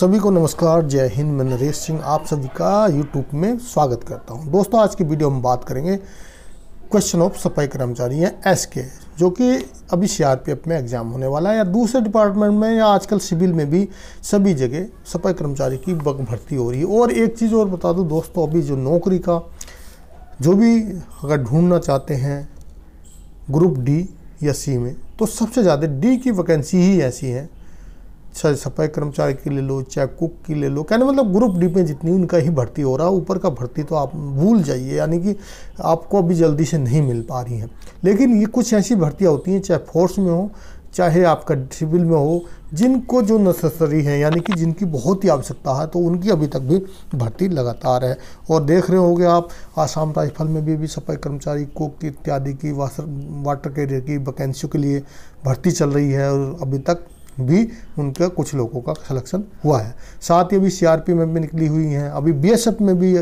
सभी को नमस्कार जय हिंद मैं नरेश सिंह आप सभी का यूट्यूब में स्वागत करता हूं दोस्तों आज की वीडियो में बात करेंगे क्वेश्चन ऑफ सफाई कर्मचारी या एस के जो कि अभी सीआरपीएफ में एग्ज़ाम होने वाला है या दूसरे डिपार्टमेंट में या आजकल सिविल में भी सभी जगह सफाई कर्मचारी की बग भर्ती हो रही है और एक चीज़ और बता दूँ दोस्तों अभी जो नौकरी का जो भी अगर ढूंढना चाहते हैं ग्रुप डी या सी में तो सबसे ज़्यादा डी की वैकेंसी ही ऐसी है चाहे सफाई कर्मचारी की ले लो चाहे कुक की ले लो कहने मतलब ग्रुप डी में जितनी उनका ही भर्ती हो रहा है ऊपर का भर्ती तो आप भूल जाइए यानी कि आपको अभी जल्दी से नहीं मिल पा रही हैं लेकिन ये कुछ ऐसी भर्तियाँ होती हैं चाहे फोर्स में हो चाहे आपका सिविल में हो जिनको जो नेसेसरी है यानी कि जिनकी बहुत ही आवश्यकता है तो उनकी अभी तक भी भर्ती लगातार है और देख रहे होंगे आप आसाम राइफल में भी भी सफाई कर्मचारी कोक की इत्यादि की वाटर कैरियर की वैकेंसियों के लिए भर्ती चल रही है और अभी तक भी उनका कुछ लोगों का सलेक्शन हुआ है साथ ही अभी सीआरपी में भी निकली हुई हैं अभी बीएसएफ में भी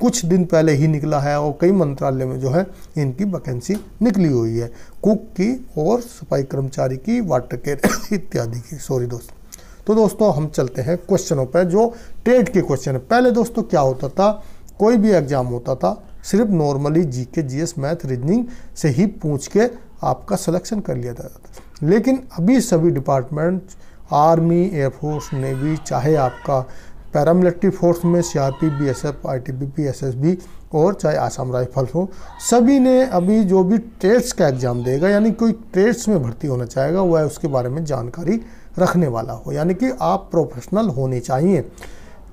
कुछ दिन पहले ही निकला है और कई मंत्रालय में जो है इनकी वैकेंसी निकली हुई है कुक की और सफाई कर्मचारी की वाटर केयर इत्यादि की सॉरी दोस्त तो दोस्तों हम चलते हैं क्वेश्चनों पर जो टेट के क्वेश्चन है पहले दोस्तों क्या होता था कोई भी एग्जाम होता था सिर्फ नॉर्मली जी के जी मैथ रीजनिंग से ही पूछ के आपका सिलेक्शन कर लिया जाता था लेकिन अभी सभी डिपार्टमेंट्स आर्मी एयरफोर्स नेवी चाहे आपका पैरामिलिट्री फोर्स में C R P B S F I T B P S S B और चाहे आसाम राइफल्स हो सभी ने अभी जो भी ट्रेड्स का एग्ज़ाम देगा यानी कोई ट्रेड्स में भर्ती होना चाहेगा वह उसके बारे में जानकारी रखने वाला हो यानी कि आप प्रोफेशनल होने चाहिए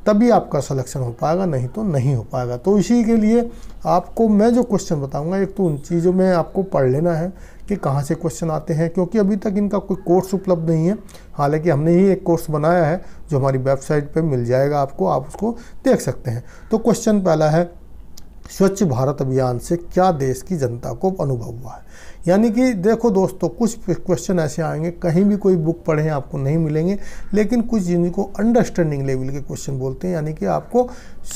तभी आपका सलेक्शन हो पाएगा नहीं तो नहीं हो पाएगा तो इसी के लिए आपको मैं जो क्वेश्चन बताऊंगा एक तो उन चीज़ों में आपको पढ़ लेना है कि कहाँ से क्वेश्चन आते हैं क्योंकि अभी तक इनका कोई कोर्स उपलब्ध नहीं है हालांकि हमने ही एक कोर्स बनाया है जो हमारी वेबसाइट पर मिल जाएगा आपको आप उसको देख सकते हैं तो क्वेश्चन पहला है स्वच्छ भारत अभियान से क्या देश की जनता को अनुभव हुआ है यानी कि देखो दोस्तों कुछ क्वेश्चन ऐसे आएंगे कहीं भी कोई बुक पढ़ें आपको नहीं मिलेंगे लेकिन कुछ जिनको अंडरस्टैंडिंग लेवल के क्वेश्चन बोलते हैं यानी कि आपको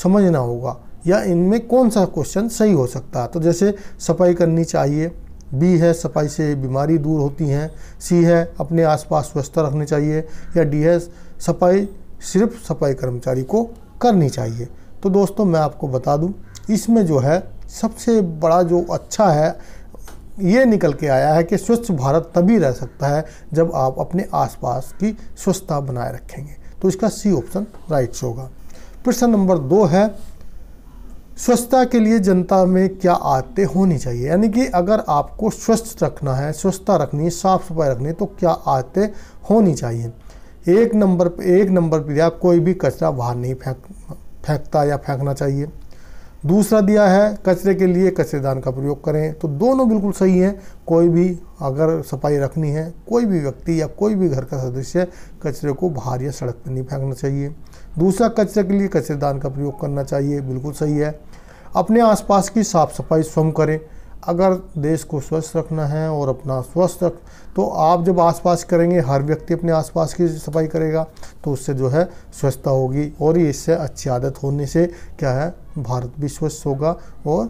समझना होगा या इनमें कौन सा क्वेश्चन सही हो सकता है तो जैसे सफाई करनी चाहिए बी है सफाई से बीमारी दूर होती हैं सी है अपने आसपास स्वस्थ रखनी चाहिए या डी है सफाई सिर्फ सफाई कर्मचारी को करनी चाहिए तो दोस्तों मैं आपको बता दूं इसमें जो है सबसे बड़ा जो अच्छा है ये निकल के आया है कि स्वच्छ भारत तभी रह सकता है जब आप अपने आसपास की स्वच्छता बनाए रखेंगे तो इसका सी ऑप्शन राइट्स होगा प्रश्न नंबर दो है स्वच्छता के लिए जनता में क्या आदतें होनी चाहिए यानी कि अगर आपको स्वस्थ रखना है स्वच्छता रखनी है साफ सफाई रखनी है तो क्या आदतें होनी चाहिए एक नंबर पर एक नंबर पर दिया कोई भी कचरा बाहर नहीं फेंक फेंकता या फेंकना चाहिए दूसरा दिया है कचरे के लिए कचरेदान का प्रयोग करें तो दोनों बिल्कुल सही हैं कोई भी अगर सफाई रखनी है कोई भी व्यक्ति या कोई भी घर का सदस्य कचरे को बाहर या सड़क पर नहीं फेंकना चाहिए दूसरा कचरे के लिए कचरेदान का प्रयोग करना चाहिए बिल्कुल सही है अपने आसपास की साफ़ सफाई स्वयं करें अगर देश को स्वस्थ रखना है और अपना स्वस्थ रख तो आप जब आसपास करेंगे हर व्यक्ति अपने आसपास की सफाई करेगा तो उससे जो है स्वच्छता होगी और ये इससे अच्छी आदत होने से क्या है भारत भी स्वस्थ होगा और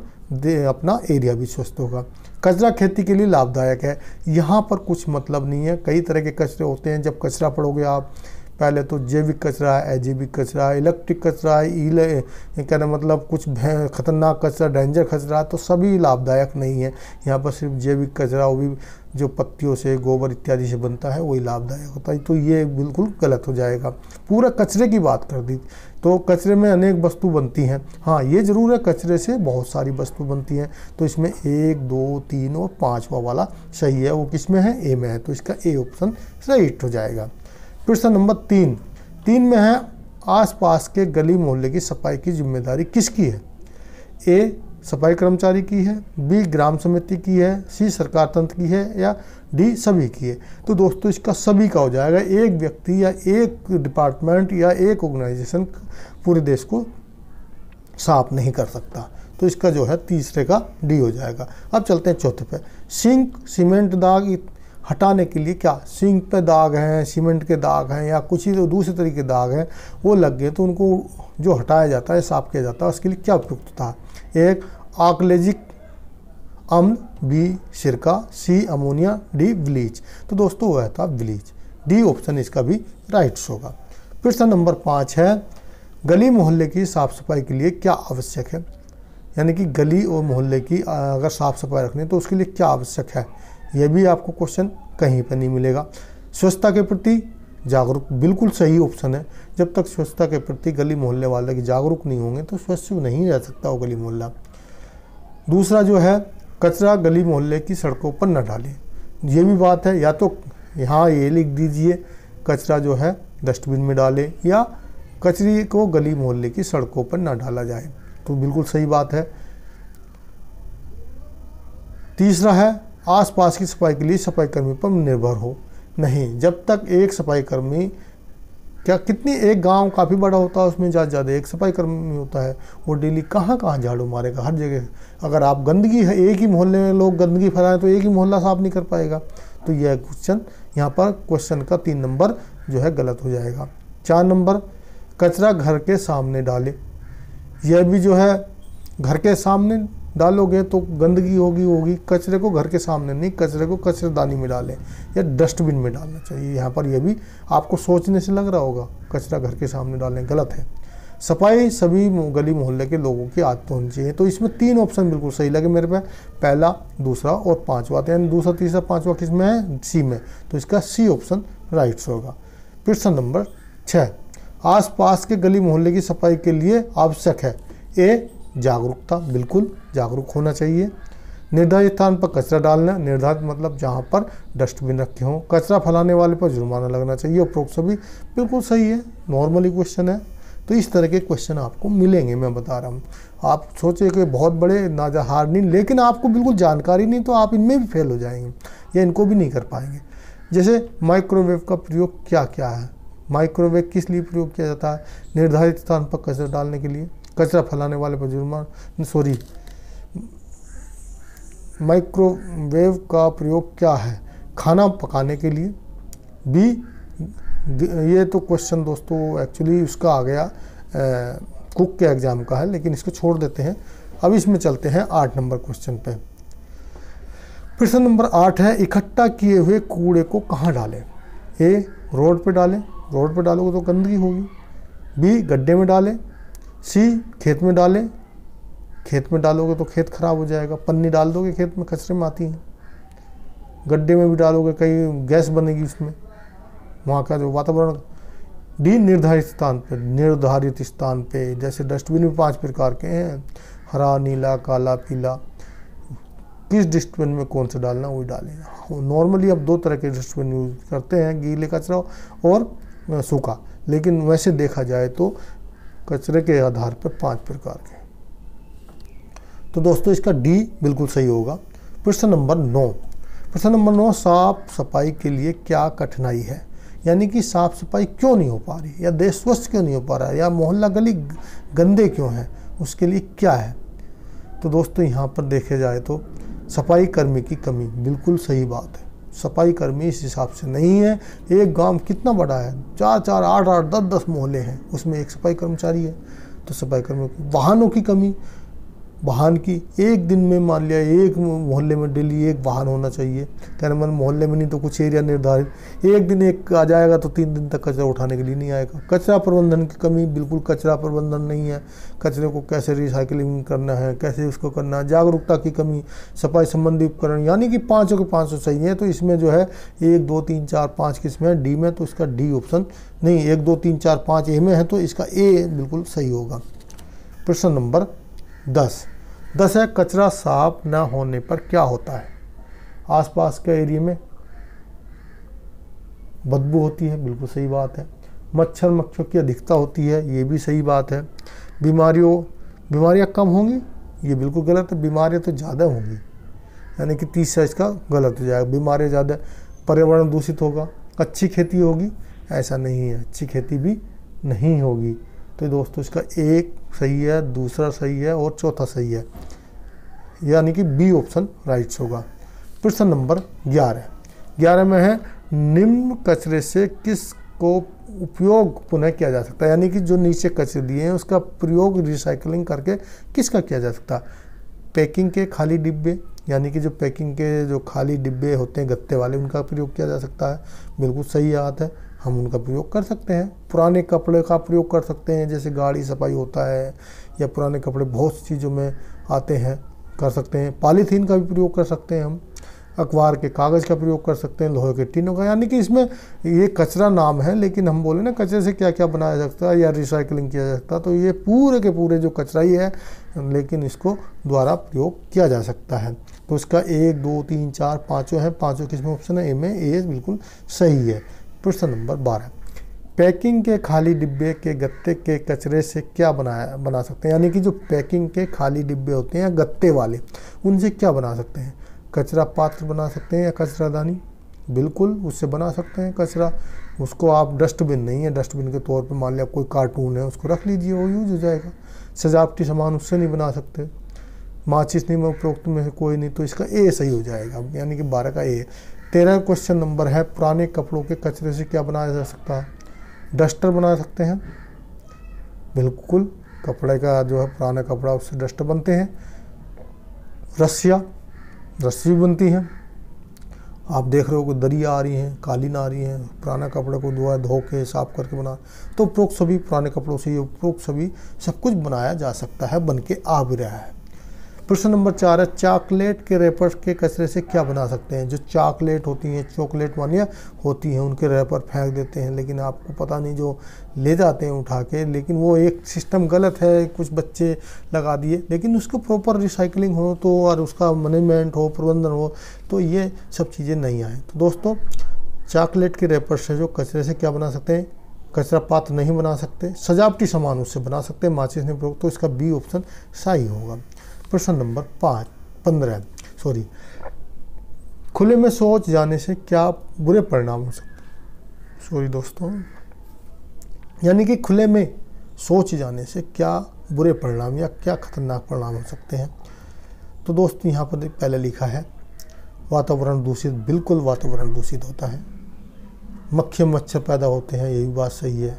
अपना एरिया भी स्वस्थ होगा कचरा खेती के लिए लाभदायक है यहाँ पर कुछ मतलब नहीं है कई तरह के कचरे होते हैं जब कचरा पड़ोगे आप पहले तो जैविक कचरा है अजैविक कचरा इलेक्ट्रिक कचरा है ई क्या मतलब कुछ खतरनाक कचरा डेंजर कचरा तो सभी लाभदायक नहीं है यहाँ पर सिर्फ जैविक कचरा वो भी जो पत्तियों से गोबर इत्यादि से बनता है वही लाभदायक होता है तो ये बिल्कुल गलत हो जाएगा पूरा कचरे की बात कर दी तो कचरे में अनेक वस्तु बनती हैं हाँ ये ज़रूर है कचरे से बहुत सारी वस्तु बनती हैं तो इसमें एक दो तीन और पाँचवा वाला सही है वो किस में है ए में है तो इसका ए ऑप्शन सही हो जाएगा प्रश्न नंबर तीन तीन में है आसपास के गली मोहल्ले की सफाई की जिम्मेदारी किसकी है ए सफाई कर्मचारी की है बी ग्राम समिति की है सी सरकार तंत्र की है या डी सभी की है तो दोस्तों इसका सभी का हो जाएगा एक व्यक्ति या एक डिपार्टमेंट या एक ऑर्गेनाइजेशन पूरे देश को साफ नहीं कर सकता तो इसका जो है तीसरे का डी हो जाएगा अब चलते हैं चौथे पे सिंक सीमेंट दाग हटाने के लिए क्या सिंक पे दाग हैं सीमेंट के दाग हैं या कुछ ही तो दूसरे तरीके के दाग हैं वो लग गए तो उनको जो हटाया जाता है साफ किया जाता है उसके लिए क्या उपयुक्त था एक आकलेजिक अम्ल बी सिरका सी अमोनिया डी ब्लीच तो दोस्तों वह था ब्लीच डी ऑप्शन इसका भी राइट्स होगा प्रश्न नंबर पाँच है गली मोहल्ले की साफ़ सफाई के लिए क्या आवश्यक है यानी कि गली और मोहल्ले की अगर साफ़ सफाई रखनी है तो उसके लिए क्या आवश्यक है यह भी आपको क्वेश्चन कहीं पर नहीं मिलेगा स्वच्छता के प्रति जागरूक बिल्कुल सही ऑप्शन है जब तक स्वच्छता के प्रति गली मोहल्ले वाले की जागरूक नहीं होंगे तो स्वच्छ नहीं रह सकता वो गली मोहल्ला दूसरा जो है कचरा गली मोहल्ले की सड़कों पर न डालें ये भी बात है या तो यहाँ ये लिख दीजिए कचरा जो है डस्टबिन में डालें या कचरे को गली मोहल्ले की सड़कों पर ना डाला जाए तो बिल्कुल सही बात है तीसरा है आसपास की सफाई के लिए सफाईकर्मी पर निर्भर हो नहीं जब तक एक सफाई कर्मी क्या कितनी एक गांव काफ़ी बड़ा होता है उसमें ज़्यादा ज़्यादा एक सफाई कर्मी होता है वो डेली कहाँ कहाँ झाड़ू मारेगा हर जगह अगर आप गंदगी है एक ही मोहल्ले में लोग गंदगी फैलाएं तो एक ही मोहल्ला साफ नहीं कर पाएगा तो यह क्वेश्चन यहाँ पर क्वेश्चन का तीन नंबर जो है गलत हो जाएगा चार नंबर कचरा घर के सामने डाले यह भी जो है घर के सामने डालोगे तो गंदगी होगी होगी कचरे को घर के सामने नहीं कचरे को कचरेदानी में डालें या डस्टबिन में डालना चाहिए यहाँ पर यह भी आपको सोचने से लग रहा होगा कचरा घर के सामने डालें गलत है सफाई सभी गली मोहल्ले के लोगों की आदत होनी चाहिए तो इसमें तीन ऑप्शन बिल्कुल सही लगे मेरे पे पहला दूसरा और तो यानी दूसरा तीसरा पाँचवा किस में है सी में तो इसका सी ऑप्शन राइट्स होगा प्रश्न नंबर छः आसपास के गली मोहल्ले की सफाई के लिए आवश्यक है ए जागरूकता बिल्कुल जागरूक होना चाहिए निर्धारित स्थान पर कचरा डालना निर्धारित मतलब जहाँ पर डस्टबिन रखे हों कचरा फैलाने वाले पर जुर्माना लगना चाहिए उपरोक्त सभी बिल्कुल सही है नॉर्मली क्वेश्चन है तो इस तरह के क्वेश्चन आपको मिलेंगे मैं बता रहा हूँ आप सोचे कि बहुत बड़े ना हार नहीं लेकिन आपको बिल्कुल जानकारी नहीं तो आप इनमें भी फेल हो जाएंगे या इनको भी नहीं कर पाएंगे जैसे माइक्रोवेव का प्रयोग क्या क्या है माइक्रोवेव किस लिए प्रयोग किया जाता है निर्धारित स्थान पर कचरा डालने के लिए कचरा फैलाने वाले पर सॉरी माइक्रोवेव का प्रयोग क्या है खाना पकाने के लिए बी ये तो क्वेश्चन दोस्तों एक्चुअली उसका आ गया आ, कुक के एग्ज़ाम का है लेकिन इसको छोड़ देते हैं अब इसमें चलते हैं आठ नंबर क्वेश्चन पे प्रश्न नंबर आठ है इकट्ठा किए हुए कूड़े को कहाँ डालें ए रोड पे डालें रोड पे डालोगे तो गंदगी होगी बी गड्ढे में डालें सी खेत में डालें खेत में डालोगे तो खेत खराब हो जाएगा पन्नी डाल दोगे खेत में कचरे में आती हैं गड्ढे में भी डालोगे कहीं गैस बनेगी उसमें वहाँ का जो वातावरण डी निर्धारित स्थान पर निर्धारित स्थान पे जैसे डस्टबिन भी पांच प्रकार के हैं हरा नीला काला पीला किस डस्टबिन में कौन सा डालना वही डालें हाँ, नॉर्मली अब दो तरह के डस्टबिन यूज करते हैं गीले कचरा और सूखा लेकिन वैसे देखा जाए तो कचरे के आधार पर पांच प्रकार के तो दोस्तों इसका डी बिल्कुल सही होगा प्रश्न नंबर नौ प्रश्न नंबर नौ साफ सफाई के लिए क्या कठिनाई है यानी कि साफ सफाई क्यों नहीं हो पा रही या देश स्वच्छ क्यों नहीं हो पा रहा या मोहल्ला गली गंदे क्यों हैं उसके लिए क्या है तो दोस्तों यहाँ पर देखे जाए तो सफाई कर्मी की कमी बिल्कुल सही बात है सफाई कर्मी इस हिसाब से नहीं है एक गांव कितना बड़ा है चार चार आठ आठ दस दस मोहल्ले हैं उसमें एक सफाई कर्मचारी है तो सफाई कर्मी वाहनों की कमी वाहन की एक दिन में मान लिया एक मोहल्ले में डेली एक वाहन होना चाहिए कहने मतलब मोहल्ले में नहीं तो कुछ एरिया निर्धारित एक दिन एक आ जाएगा तो तीन दिन तक कचरा उठाने के लिए नहीं आएगा कचरा प्रबंधन की कमी बिल्कुल कचरा प्रबंधन नहीं है कचरे को कैसे रिसाइकलिंग करना है कैसे उसको करना है जागरूकता की कमी सफाई संबंधी उपकरण यानी कि पाँचों के पाँच सौ हैं तो इसमें जो है एक दो तीन चार पाँच किस्में डी में तो इसका डी ऑप्शन नहीं एक दो तीन चार पाँच ए में है तो इसका ए बिल्कुल सही होगा प्रश्न नंबर दस दस है कचरा साफ ना होने पर क्या होता है आसपास के एरिया में बदबू होती है बिल्कुल सही बात है मच्छर मक्खियों की अधिकता होती है ये भी सही बात है बीमारियों बीमारियाँ कम होंगी ये बिल्कुल गलत है बीमारियाँ तो ज़्यादा होंगी यानी कि तीस से इसका गलत हो जाएगा बीमारियाँ ज़्यादा पर्यावरण दूषित होगा अच्छी खेती होगी ऐसा नहीं है अच्छी खेती भी नहीं होगी तो दोस्तों इसका एक सही है दूसरा सही है और चौथा सही है यानी कि बी ऑप्शन राइट होगा प्रश्न नंबर ग्यारह ग्यारह में है निम्न कचरे से किस को उपयोग पुनः किया जा सकता है यानी कि जो नीचे कचरे दिए हैं उसका प्रयोग रिसाइकलिंग करके किसका किया जा सकता है पैकिंग के खाली डिब्बे यानी कि जो पैकिंग के जो खाली डिब्बे होते हैं गत्ते वाले उनका प्रयोग किया जा सकता है बिल्कुल सही बात है हम उनका प्रयोग कर सकते हैं पुराने कपड़े का प्रयोग कर सकते हैं जैसे गाड़ी सफाई होता है या पुराने कपड़े बहुत सी चीज़ों में आते हैं कर सकते हैं पॉलीथीन का भी प्रयोग कर सकते हैं हम अखबार के कागज़ का प्रयोग कर सकते हैं लोहे के टीनों का यानी कि इसमें ये कचरा नाम है लेकिन हम बोले ना कचरे से क्या क्या बनाया जा सकता है या रिसाइकलिंग किया जा सकता है तो ये पूरे के पूरे जो कचरा ही है लेकिन इसको द्वारा प्रयोग किया जा सकता है तो इसका एक दो तीन चार पाँचों हैं पाँचों किस्म ऑप्शन है ए में ए बिल्कुल सही है प्रश्न नंबर बारह पैकिंग के खाली डिब्बे के गत्ते के कचरे से क्या बनाया बना सकते हैं यानी कि जो पैकिंग के खाली डिब्बे होते हैं या गत्ते वाले उनसे क्या बना सकते हैं कचरा पात्र बना सकते हैं या कचरादानी बिल्कुल उससे बना सकते हैं कचरा उसको आप डस्टबिन नहीं है डस्टबिन के तौर पर मान लिया कोई कार्टून है उसको रख लीजिए वो यूज हो जाएगा सजावटी सामान उससे नहीं बना सकते माचिस नहीं में उपरोक्त में कोई नहीं तो इसका ए सही हो जाएगा यानी कि बारह का ए तेरह क्वेश्चन नंबर है पुराने कपड़ों के कचरे से क्या बनाया जा सकता है डस्टर बना सकते हैं बिल्कुल कपड़े का जो है पुराना कपड़ा उससे डस्टर बनते हैं रस्सियाँ रस्सी भी बनती हैं आप देख रहे हो कि दरिया आ रही हैं कालीन आ रही हैं पुराना कपड़े को धोआ धो के साफ करके बना तो उपरोक्त सभी पुराने कपड़ों से ये उपरोक्त सभी सब कुछ बनाया जा सकता है बन के आ भी रहा है प्रश्न नंबर चार है चॉकलेट के रेपर के कचरे से क्या बना सकते हैं जो चॉकलेट होती हैं चॉकलेट वालियाँ होती हैं उनके रेपर फेंक देते हैं लेकिन आपको पता नहीं जो ले जाते हैं उठा के लेकिन वो एक सिस्टम गलत है कुछ बच्चे लगा दिए लेकिन उसको प्रॉपर रिसाइकलिंग हो तो और उसका मैनेजमेंट हो प्रबंधन हो तो ये सब चीज़ें नहीं आए तो दोस्तों चॉकलेट के रेपर से जो कचरे से क्या बना सकते हैं कचरा पात्र नहीं बना सकते सजावटी सामान उससे बना सकते हैं माचिस ने प्रयोग तो इसका बी ऑप्शन सही होगा प्रश्न नंबर पाँच पंद्रह सॉरी खुले में शौच जाने से क्या बुरे परिणाम हो सकते सॉरी दोस्तों यानी कि खुले में शौच जाने से क्या बुरे परिणाम या क्या खतरनाक परिणाम हो सकते हैं तो दोस्तों यहाँ पर पहले लिखा है वातावरण दूषित बिल्कुल वातावरण दूषित होता है मक्खी मच्छर पैदा होते हैं यही बात सही है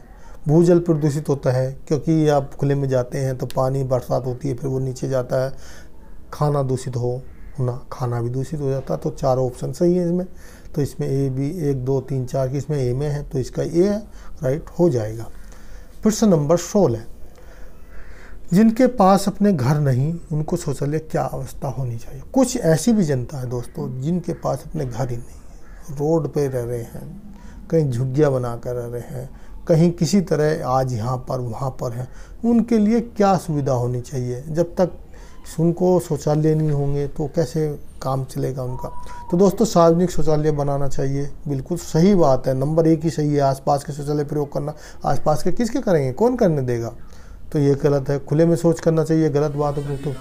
भूजल प्रदूषित होता है क्योंकि आप खुले में जाते हैं तो पानी बरसात होती है फिर वो नीचे जाता है खाना दूषित हो होना खाना भी दूषित हो जाता है तो चारों ऑप्शन सही है इसमें तो इसमें ए बी एक दो तीन चार की इसमें ए में है तो इसका ए है राइट हो जाएगा प्रश्न नंबर सोलह जिनके पास अपने घर नहीं उनको शौचालय क्या अवस्था होनी चाहिए कुछ ऐसी भी जनता है दोस्तों जिनके पास अपने घर ही नहीं है रोड पर रह रहे हैं कहीं झुग्गिया बना कर रह रहे हैं कहीं किसी तरह आज यहाँ पर वहाँ पर हैं उनके लिए क्या सुविधा होनी चाहिए जब तक उनको शौचालय नहीं होंगे तो कैसे काम चलेगा उनका तो दोस्तों सार्वजनिक शौचालय बनाना चाहिए बिल्कुल सही बात है नंबर एक ही सही है आसपास के शौचालय प्रयोग करना आसपास के किसके करेंगे कौन करने देगा तो ये गलत है खुले में शौच करना चाहिए गलत बात है दोस्तों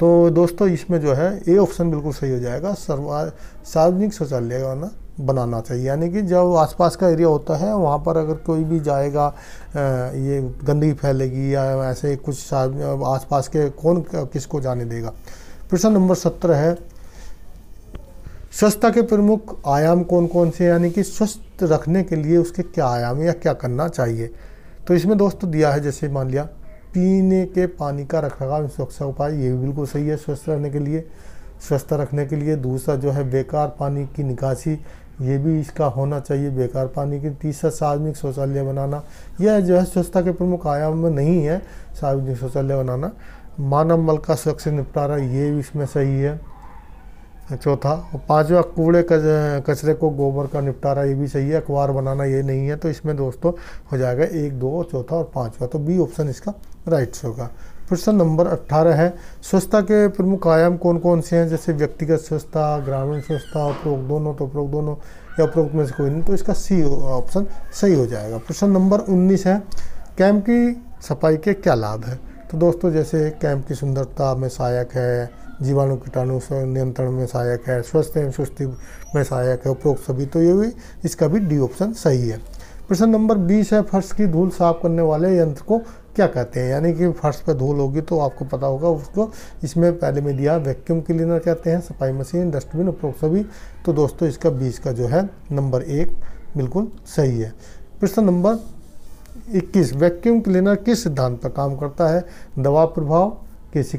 तो दोस्तों इसमें जो है ए ऑप्शन बिल्कुल सही हो जाएगा सर्वा सार्वजनिक शौचालय बनाना बनाना चाहिए यानी कि जब आसपास का एरिया होता है वहाँ पर अगर कोई भी जाएगा ये गंदगी फैलेगी या ऐसे कुछ आसपास के कौन किसको जाने देगा प्रश्न नंबर सत्रह है स्वच्छता के प्रमुख आयाम कौन कौन से यानी कि स्वस्थ रखने के लिए उसके क्या आयाम या क्या करना चाहिए तो इसमें दोस्तों दिया है जैसे मान लिया पीने के पानी का रखाव सुरक्षा उपाय ये भी बिल्कुल सही है स्वस्थ रहने के लिए स्वस्थ रखने के लिए दूसरा जो है बेकार पानी की निकासी ये भी इसका होना चाहिए बेकार पानी की तीसरा सार्वजनिक शौचालय बनाना यह जो है स्वच्छता के प्रमुख आयाम में नहीं है सार्वजनिक शौचालय बनाना मानव मल का स्वच्छ निपटारा ये भी इसमें सही है चौथा और पाँचवा कूड़े कचरे को गोबर का निपटारा ये भी सही है अखबार बनाना ये नहीं है तो इसमें दोस्तों हो जाएगा एक दो चौथा और पाँचवा तो बी ऑप्शन इसका राइट्स होगा प्रश्न नंबर 18 है स्वच्छता के प्रमुख आयाम कौन कौन से हैं जैसे व्यक्तिगत स्वच्छता ग्रामीण स्वच्छता उपरोक्त दोनों तो उपरोक्त दोनों या उपरोक्त में से कोई नहीं तो इसका सी ऑप्शन सही हो जाएगा प्रश्न नंबर 19 है कैंप की सफाई के क्या लाभ है तो दोस्तों जैसे कैंप की सुंदरता में सहायक है जीवाणु कीटाणु नियंत्रण में सहायक है स्वस्थ एवं सुस्ती में सहायक है उपरोक्त सभी तो ये भी इसका भी डी ऑप्शन सही है प्रश्न नंबर 20 है फर्श की धूल साफ करने वाले यंत्र को क्या कहते हैं यानी कि फर्श पर धूल होगी तो आपको पता होगा उसको इसमें पहले में दिया वैक्यूम क्लीनर कहते हैं सफाई मशीन डस्टबिन उपरोक्त सभी तो दोस्तों इसका बीस का जो है नंबर एक बिल्कुल सही है प्रश्न नंबर इक्कीस वैक्यूम क्लीनर किस सिद्धांत पर काम करता है दवा प्रभाव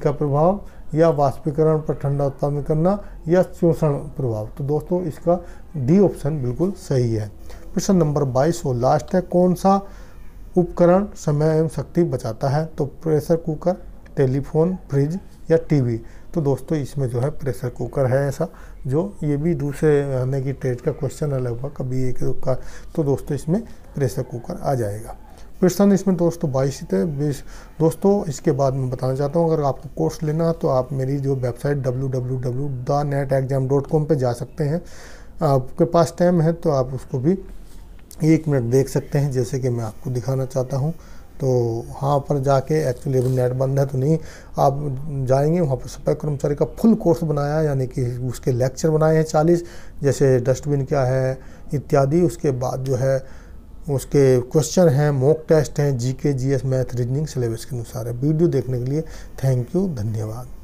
का प्रभाव या वाष्पीकरण पर ठंडा उत्पादन करना या चूषण प्रभाव तो दोस्तों इसका डी ऑप्शन बिल्कुल सही है प्रश्न नंबर 22 और लास्ट है कौन सा उपकरण समय एवं शक्ति बचाता है तो प्रेशर कुकर टेलीफोन फ्रिज या टीवी तो दोस्तों इसमें जो है प्रेशर कुकर है ऐसा जो ये भी दूसरे आने की ट्रेड का क्वेश्चन अलग हुआ कभी एक का तो दोस्तों इसमें प्रेशर कुकर आ जाएगा प्रश्न इसमें दोस्तों बाईस थे बीस दोस्तों इसके बाद मैं बताना चाहता हूँ अगर आपको कोर्स लेना है तो आप मेरी जो website W W W the net exam dot com पर जा सकते हैं आपके पास टाइम है तो आप उसको भी एक मिनट देख सकते हैं जैसे कि मैं आपको दिखाना चाहता हूँ तो वहाँ पर जाके एक्चुअली अभी नेट बंद है तो नहीं आप जाएंगे वहाँ पर सफाई कर्मचारी का फुल कोर्स बनाया यानी कि उसके लेक्चर बनाए हैं चालीस जैसे डस्टबिन क्या है इत्यादि उसके बाद जो है उसके क्वेश्चन हैं मॉक टेस्ट हैं GK GS math reasoning syllabus के अनुसार है वीडियो देखने के लिए थैंक यू धन्यवाद